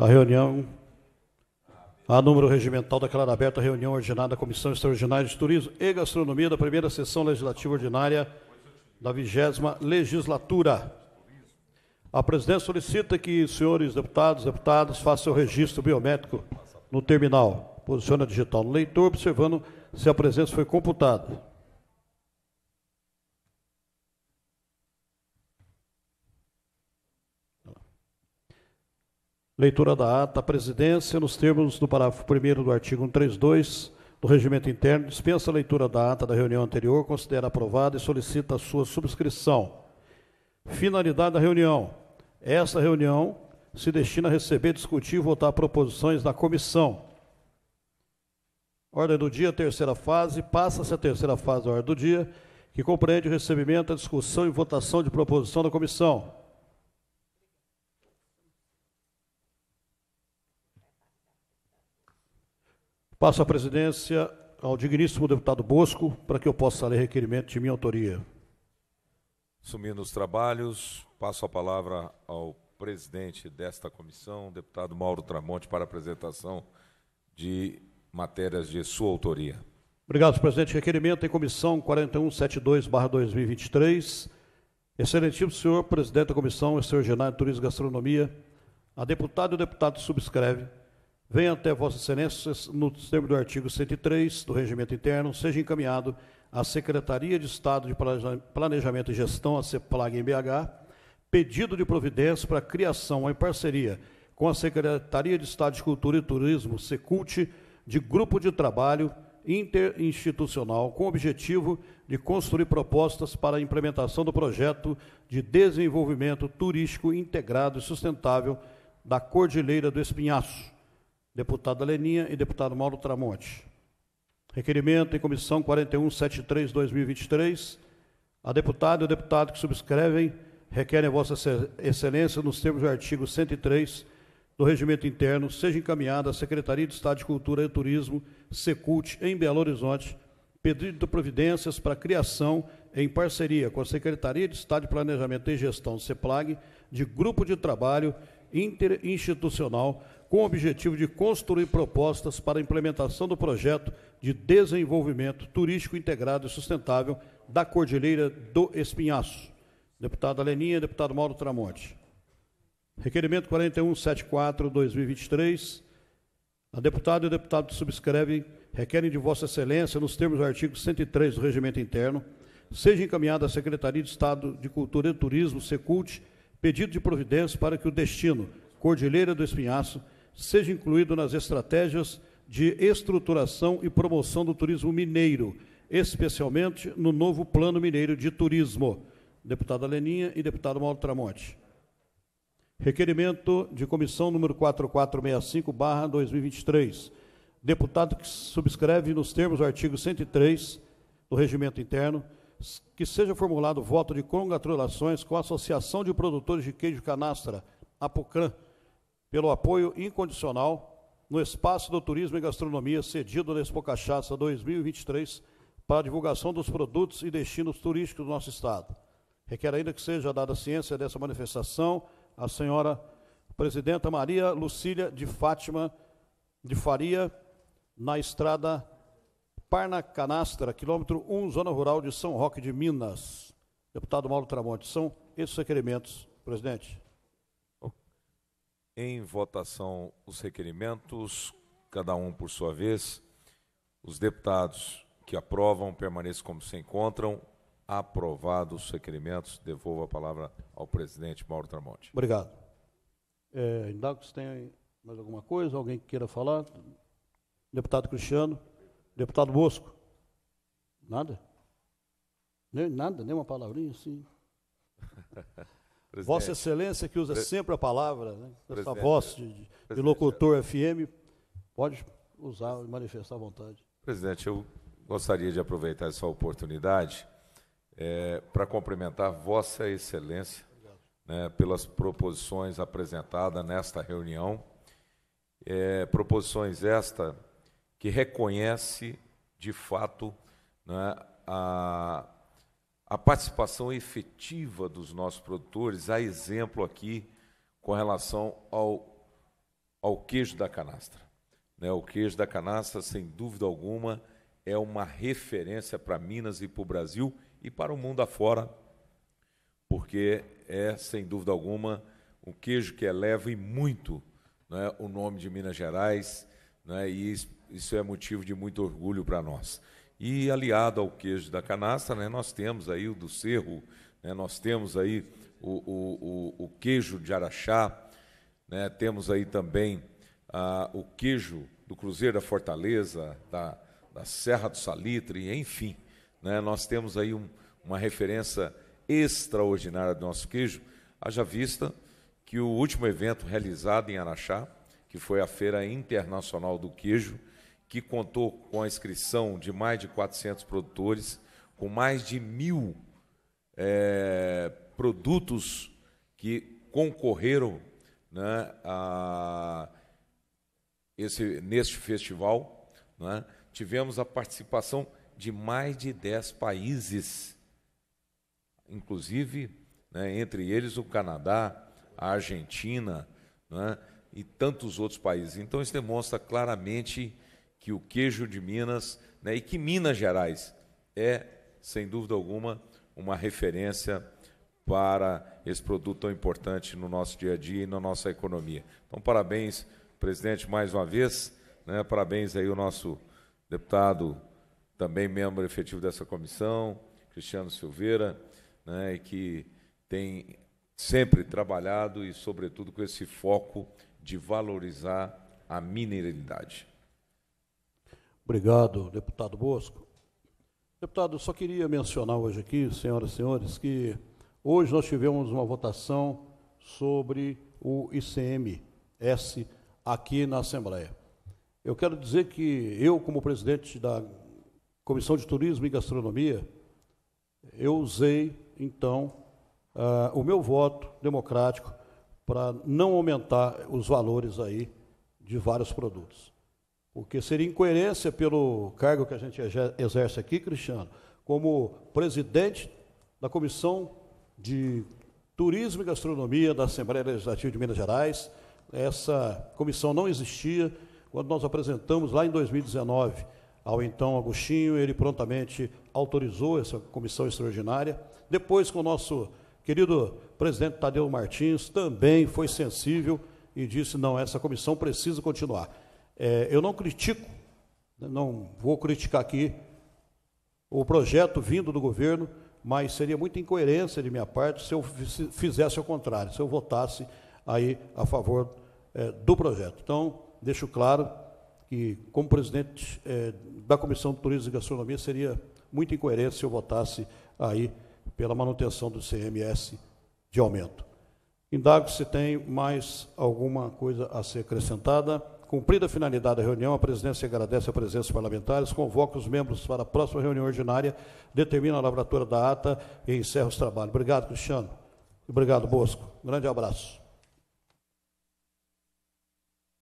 A reunião, a número regimental declara aberta a reunião ordinária da Comissão Extraordinária de Turismo e Gastronomia da primeira sessão legislativa ordinária da vigésima legislatura. A presidência solicita que senhores deputados, deputadas, façam o registro biométrico no terminal. Posiciona digital no leitor, observando se a presença foi computada. Leitura da ata. A presidência, nos termos do parágrafo 1 do artigo 132 do Regimento Interno, dispensa a leitura da ata da reunião anterior, considera aprovada e solicita a sua subscrição. Finalidade da reunião. Esta reunião se destina a receber, discutir e votar proposições da comissão. Ordem do dia, terceira fase. Passa-se a terceira fase da ordem do dia, que compreende o recebimento, a discussão e votação de proposição da comissão Passo a presidência ao digníssimo deputado Bosco para que eu possa ler requerimento de minha autoria. Sumindo os trabalhos, passo a palavra ao presidente desta comissão, deputado Mauro Tramonte, para apresentação de matérias de sua autoria. Obrigado, presidente. Requerimento em comissão 4172-2023. Excelentíssimo senhor presidente da comissão, extraordinário de turismo e gastronomia, a deputada e o deputado subscreve vem até Vossa Excelência no termo do artigo 103 do Regimento Interno, seja encaminhado à Secretaria de Estado de Planejamento e Gestão, a CEPLAG em BH, pedido de providência para criação, em parceria com a Secretaria de Estado de Cultura e Turismo, SECULT, de grupo de trabalho interinstitucional com o objetivo de construir propostas para a implementação do projeto de desenvolvimento turístico integrado e sustentável da Cordilheira do Espinhaço, deputada Leninha e deputado Mauro Tramonte. Requerimento em comissão 4173-2023. A deputada e o deputado que subscrevem requerem Vossa Excelência, nos termos do artigo 103 do Regimento Interno, seja encaminhada à Secretaria de Estado de Cultura e Turismo, Secult, em Belo Horizonte, pedido de providências para criação, em parceria com a Secretaria de Estado de Planejamento e Gestão, CEPLAG, de grupo de trabalho interinstitucional com o objetivo de construir propostas para a implementação do projeto de desenvolvimento turístico integrado e sustentável da Cordilheira do Espinhaço. Deputada Leninha, deputado Mauro Tramonte. Requerimento 4174-2023. A deputada e o deputado subscrevem, requerem de Vossa Excelência, nos termos do artigo 103 do Regimento Interno, seja encaminhada à Secretaria de Estado de Cultura e Turismo, Secult, pedido de providência para que o destino Cordilheira do Espinhaço seja incluído nas estratégias de estruturação e promoção do turismo mineiro, especialmente no novo Plano Mineiro de Turismo. Deputada Leninha e deputado Mauro Tramonte. Requerimento de comissão número 4465/2023. Deputado que subscreve nos termos do artigo 103 do Regimento Interno que seja formulado voto de congratulações com a Associação de Produtores de Queijo Canastra, Apocran pelo apoio incondicional no espaço do turismo e gastronomia cedido na Expo Cachaça 2023 para a divulgação dos produtos e destinos turísticos do nosso estado. Requer ainda que seja dada ciência dessa manifestação à senhora presidenta Maria Lucília de Fátima de Faria, na estrada Parna Parna-Canastra, quilômetro 1, zona rural de São Roque de Minas. Deputado Mauro Tramonte, são esses requerimentos, presidente em votação os requerimentos, cada um por sua vez. Os deputados que aprovam permaneçam como se encontram. Aprovados os requerimentos, devolvo a palavra ao presidente Mauro Tramonte. Obrigado. É, Indagos, tem mais alguma coisa? Alguém que queira falar? Deputado Cristiano? Deputado Bosco? Nada? Nem, nada, nem uma palavrinha assim. Presidente. Vossa Excelência, que usa Pre... sempre a palavra, né? essa voz de, de, de locutor FM, pode usar e manifestar à vontade. Presidente, eu gostaria de aproveitar essa oportunidade é, para cumprimentar Vossa Excelência né, pelas proposições apresentadas nesta reunião. É, proposições esta que reconhece, de fato, né, a a participação efetiva dos nossos produtores, há exemplo aqui com relação ao, ao queijo da canastra. Né, o queijo da canastra, sem dúvida alguma, é uma referência para Minas e para o Brasil e para o mundo afora, porque é, sem dúvida alguma, um queijo que eleva e muito né, o nome de Minas Gerais, né, e isso é motivo de muito orgulho para nós. E aliado ao queijo da canastra, né, nós temos aí o do cerro, né, nós temos aí o, o, o, o queijo de Araxá, né, temos aí também ah, o queijo do Cruzeiro da Fortaleza, da, da Serra do Salitre, enfim. Né, nós temos aí um, uma referência extraordinária do nosso queijo, haja vista que o último evento realizado em Araxá, que foi a Feira Internacional do Queijo, que contou com a inscrição de mais de 400 produtores, com mais de mil é, produtos que concorreram né, a esse, neste festival. Né, tivemos a participação de mais de 10 países, inclusive né, entre eles o Canadá, a Argentina né, e tantos outros países. Então, isso demonstra claramente que o queijo de Minas né, e que Minas Gerais é, sem dúvida alguma, uma referência para esse produto tão importante no nosso dia a dia e na nossa economia. Então, parabéns, presidente, mais uma vez. Né, parabéns aí o nosso deputado, também membro efetivo dessa comissão, Cristiano Silveira, né, e que tem sempre trabalhado e, sobretudo, com esse foco de valorizar a mineralidade. Obrigado, deputado Bosco. Deputado, só queria mencionar hoje aqui, senhoras e senhores, que hoje nós tivemos uma votação sobre o ICMS aqui na Assembleia. Eu quero dizer que eu, como presidente da Comissão de Turismo e Gastronomia, eu usei, então, uh, o meu voto democrático para não aumentar os valores aí de vários produtos. Porque seria incoerência pelo cargo que a gente exerce aqui, Cristiano, como presidente da Comissão de Turismo e Gastronomia da Assembleia Legislativa de Minas Gerais. Essa comissão não existia quando nós apresentamos lá em 2019 ao então Agostinho, ele prontamente autorizou essa comissão extraordinária. Depois, com o nosso querido presidente Tadeu Martins, também foi sensível e disse: não, essa comissão precisa continuar. É, eu não critico, né, não vou criticar aqui o projeto vindo do governo, mas seria muita incoerência de minha parte se eu fizesse o contrário, se eu votasse aí a favor é, do projeto. Então, deixo claro que, como presidente é, da Comissão de Turismo e Gastronomia, seria muito incoerente se eu votasse aí pela manutenção do CMS de aumento. Indago se tem mais alguma coisa a ser acrescentada. Cumprida a finalidade da reunião, a presidência agradece a presença dos parlamentares, convoca os membros para a próxima reunião ordinária, determina a lavratura da ata e encerra os trabalhos. Obrigado, Cristiano. Obrigado, Bosco. Um grande abraço.